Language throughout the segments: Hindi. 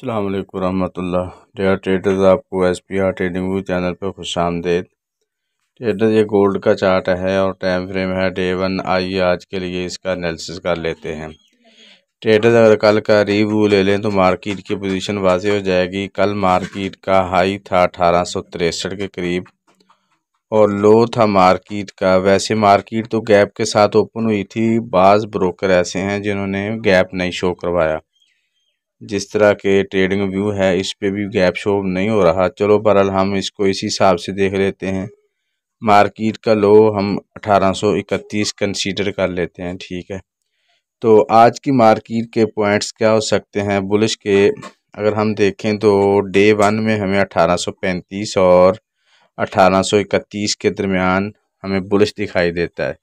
अल्लाम वरहमल डेयर ट्रेडर्स आपको S P R trading view channel पर खुश आमदेद ट्रेडर्स ये गोल्ड का चार्ट है और टाइम फ्रेम है डे वन आइए आज के लिए इसका एनालिसिस कर लेते हैं ट्रेडर्स अगर कल का रिव्यू ले लें तो मार्केट की पोजीशन वाजी हो जाएगी कल मार्केट का हाई था अठारह सौ तिरसठ के करीब और लो था मार्किट का वैसे मार्किट तो गैप के साथ ओपन हुई थी बाज़ ब्रोकर ऐसे हैं जिन्होंने गैप नहीं शो करवाया जिस तरह के ट्रेडिंग व्यू है इस पे भी गैप शो नहीं हो रहा चलो बहरहाल हम इसको इसी हिसाब से देख लेते हैं मार्केट का लो हम 1831 कंसीडर कर लेते हैं ठीक है तो आज की मार्केट के पॉइंट्स क्या हो सकते हैं बुलिश के अगर हम देखें तो डे वन में हमें 1835 और 1831 के दरमियान हमें बुलिश दिखाई देता है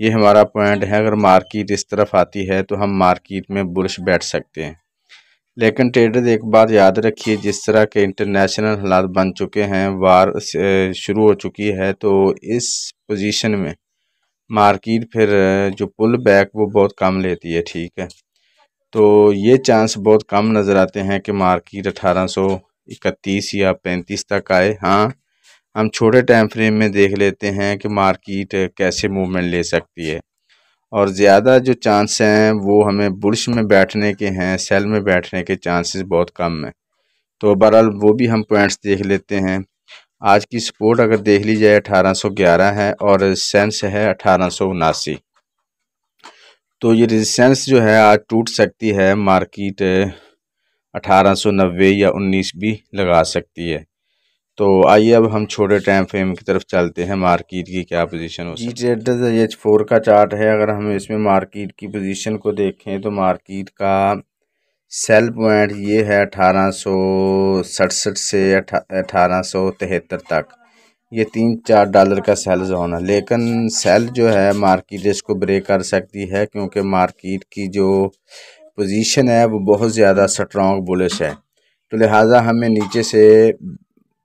ये हमारा पॉइंट है अगर मार्केट इस तरफ आती है तो हम मार्केट में बुलिश बैठ सकते हैं लेकिन ट्रेडर एक बात याद रखिए जिस तरह के इंटरनेशनल हालात बन चुके हैं वार शुरू हो चुकी है तो इस पोजीशन में मार्केट फिर जो पुल बैक वो बहुत कम लेती है ठीक है तो ये चांस बहुत कम नज़र आते हैं कि मार्केट अठारह सौ इकतीस या पैंतीस तक आए हाँ हम छोटे टाइम फ्रेम में देख लेते हैं कि मार्केट कैसे मूवमेंट ले सकती है और ज़्यादा जो चांस हैं वो हमें बुरश में बैठने के हैं सेल में बैठने के चांसेस बहुत कम हैं तो बहरहाल वो भी हम पॉइंट्स देख लेते हैं आज की सपोर्ट अगर देख ली जाए 1811 है और रेजिस्टेंस है अठारह तो ये रेजिस्टेंस जो है आज टूट सकती है मार्किट अठारह या 19 भी लगा सकती है तो आइए अब हम छोटे टाइम फ्रेम की तरफ चलते हैं मार्केट की क्या पोजीशन हो जी ट्रेडर्स एच फोर का चार्ट है अगर हम इसमें मार्केट की पोजीशन को देखें तो मार्केट का सेल पॉइंट ये है अठारह सौ सड़सठ से अठारह सौ तिहत्तर तक ये तीन चार डॉलर का सेल जोन है लेकिन सेल जो है मार्केट इसको ब्रेक कर सकती है क्योंकि मार्केट की जो पोजीशन है वो बहुत ज़्यादा स्ट्रॉन्ग बुलिश है तो लिहाजा हमें नीचे से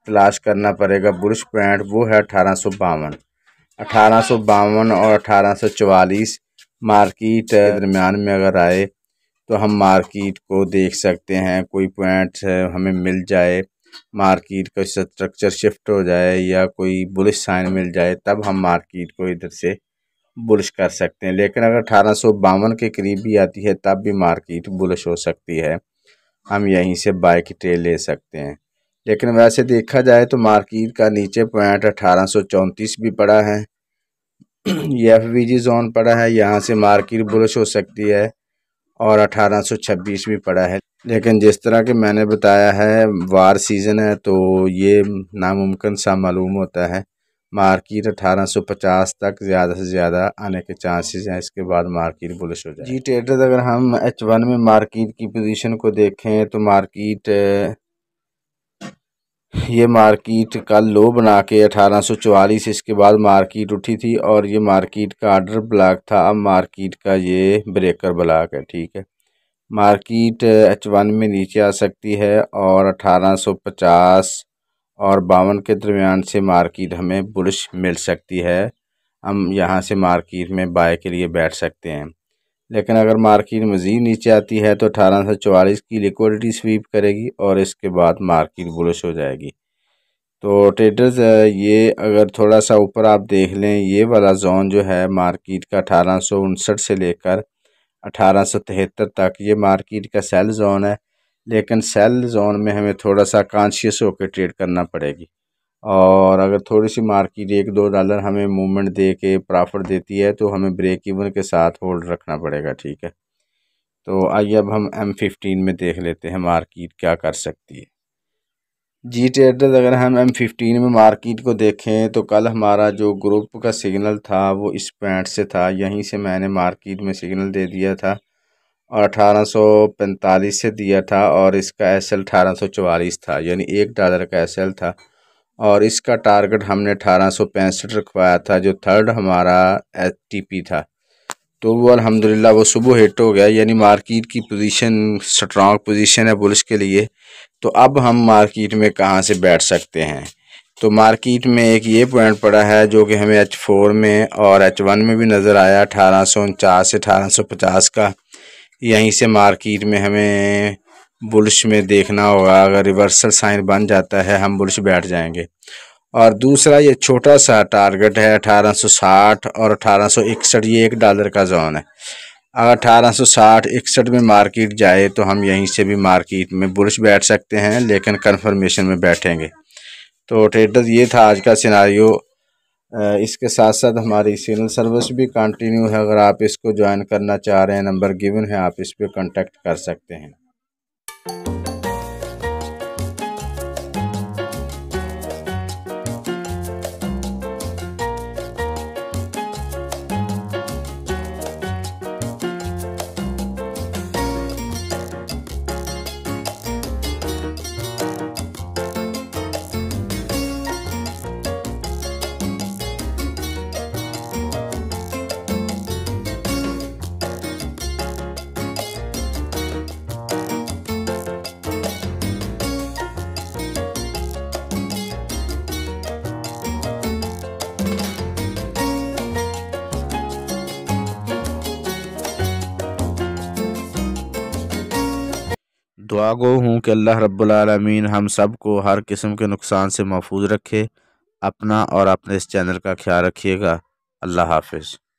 तलाश करना पड़ेगा बुरुश पॉइंट वो है अठारह सौ बावन अठारह सौ बावन और अठारह सौ चवालीस मार्किट दरमियान में अगर आए तो हम मार्किट को देख सकते हैं कोई पॉइंट हमें मिल जाए मार्किट का स्ट्रक्चर शिफ्ट हो जाए या कोई बुलिश साइन मिल जाए तब हम मार्किट को इधर से बुलिश कर सकते हैं लेकिन अगर अठारह सौ बावन के करीब भी आती है तब भी मार्किट बुलिश हो सकती है हम यहीं से बाइक की ट्रेल ले सकते हैं लेकिन वैसे देखा जाए तो मार्किट का नीचे पॉइंट अठारह सौ चौंतीस भी पड़ा है ये एफ जी जोन पड़ा है यहाँ से मार्किट बुलश हो सकती है और अठारह सौ छब्बीस भी पड़ा है लेकिन जिस तरह के मैंने बताया है वार सीज़न है तो ये नामुमकिन सा मालूम होता है मार्किट अठारह सौ पचास तक ज़्यादा से ज़्यादा आने के चांसेस हैं इसके बाद मार्किट बुलश हो जाए जी ट्रेडर अगर हम एच वन में मार्किट की पोजीशन को देखें तो मार्किट ये मार्किट का लो बना के अठारह सौ चवालीस इसके बाद मार्किट उठी थी और ये मार्किट का आर्डर ब्लॉक था अब मार्किट का ये ब्रेकर ब्लॉक है ठीक है मार्किट एच वन में नीचे आ सकती है और अठारह सौ पचास और बावन के दरमियान से मार्किट हमें बुलिश मिल सकती है हम यहाँ से मार्किट में बाय के लिए बैठ सकते हैं लेकिन अगर मार्किट मज़ीद नीचे आती है तो अठारह सौ चवालीस की लिक्विडिटी स्वीप करेगी और इसके बाद मार्किट बुलिश हो जाएगी तो ट्रेडर्स ये अगर थोड़ा सा ऊपर आप देख लें ये वाला जोन जो है मार्किट का अठारह सौ उनसठ से लेकर अठारह सौ तिहत्तर तक ये मार्किट का सेल जोन है लेकिन सेल जोन में हमें थोड़ा सा कॉन्शियस होकर ट्रेड करना पड़ेगी और अगर थोड़ी सी मार्केट एक दो डॉलर हमें मूवमेंट दे के प्रॉफिट देती है तो हमें ब्रेक इवन के साथ होल्ड रखना पड़ेगा ठीक है तो आइए अब हम एम फिफ्टीन में देख लेते हैं मार्केट क्या कर सकती है जी ट्रेडर्स अगर हम एम फिफ्टीन में मार्केट को देखें तो कल हमारा जो ग्रुप का सिग्नल था वो इस पैंट से था यहीं से मैंने मार्केट में सिग्नल दे दिया था और अठारह सौ पैंतालीस से दिया था और इसका एस एल अठारह सौ चवालीस था यानी एक डॉलर का एस एल था और इसका टारगेट हमने अठारह सौ पैंसठ रखवाया था जो थर्ड हमारा एच टी पी था तो वो अल्हम्दुलिल्लाह वो सुबह हिट हो गया यानी मार्केट की पोजीशन स्ट्रांग पोजीशन है बुल्स के लिए तो अब हम मार्केट में कहाँ से बैठ सकते हैं तो मार्केट में एक ये पॉइंट पड़ा है जो कि हमें एच फोर में और एच वन में भी नज़र आया अठारह सौ उनचास से अठारह सौ पचास का यहीं से मार्किट में हमें बुलिश में देखना होगा अगर रिवर्सल साइन बन जाता है हम बुलिश बैठ जाएंगे और दूसरा ये छोटा सा टारगेट है 1860 और 1861 ये एक डॉलर का जोन है अगर 1860 इकसठ में मार्केट जाए तो हम यहीं से भी मार्केट में बुलिश बैठ सकते हैं लेकिन कन्फर्मेशन में बैठेंगे तो ट्रेडर ये था आज का सिनारियो इसके साथ साथ हमारी सिग्नल सर्विस भी कंटिन्यू है अगर आप इसको ज्वाइन करना चाह रहे हैं नंबर गिवन है आप इस पर कॉन्टेक्ट कर सकते हैं दुआ गो हूँ कि अल्लाह रब्बुलमीन हम सब को हर किस्म के नुकसान से महफूज रखे अपना और अपने इस चैनल का ख्याल रखिएगा अल्लाह हाफिज़